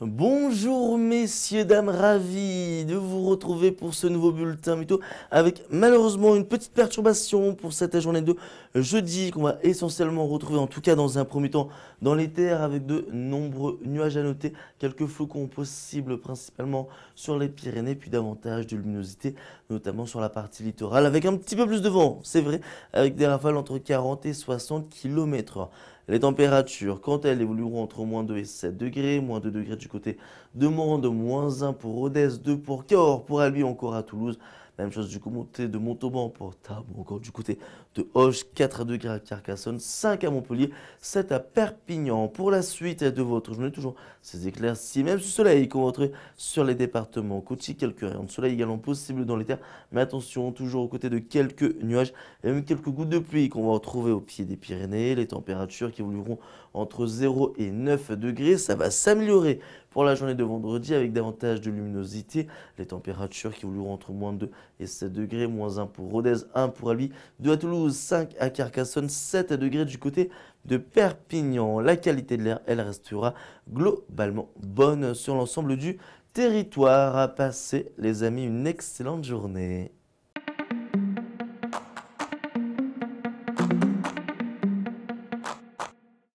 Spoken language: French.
Bonjour messieurs, dames, ravis de vous retrouver pour ce nouveau bulletin mytho avec malheureusement une petite perturbation pour cette journée de jeudi qu'on va essentiellement retrouver en tout cas dans un premier temps dans les terres avec de nombreux nuages à noter, quelques flocons possibles principalement sur les Pyrénées puis davantage de luminosité notamment sur la partie littorale avec un petit peu plus de vent, c'est vrai, avec des rafales entre 40 et 60 km les températures, quand elles évolueront entre moins 2 et 7 degrés, moins 2 degrés du côté de Morande, moins 1 pour Odès, 2 pour Cahors, pour Albi, encore à Toulouse, même chose du côté de Montauban pour ou encore du côté de Hoche, 4 à à Carcassonne, 5 à Montpellier, 7 à Perpignan. Pour la suite de votre journée, toujours ces éclaircies, même ce soleil qu'on va retrouver sur les départements côtiers, quelques rayons de soleil également possible dans les terres, mais attention, toujours aux côtés de quelques nuages et même quelques gouttes de pluie qu'on va retrouver au pied des Pyrénées, les températures qui évolueront entre 0 et 9 degrés, ça va s'améliorer pour la journée de vendredi avec davantage de luminosité, les températures qui évolueront entre moins de et 7 degrés, moins 1 pour Rodez, 1 pour Albi, 2 à Toulouse, 5 à Carcassonne, 7 degrés du côté de Perpignan. La qualité de l'air, elle restera globalement bonne sur l'ensemble du territoire. À passer, les amis, une excellente journée.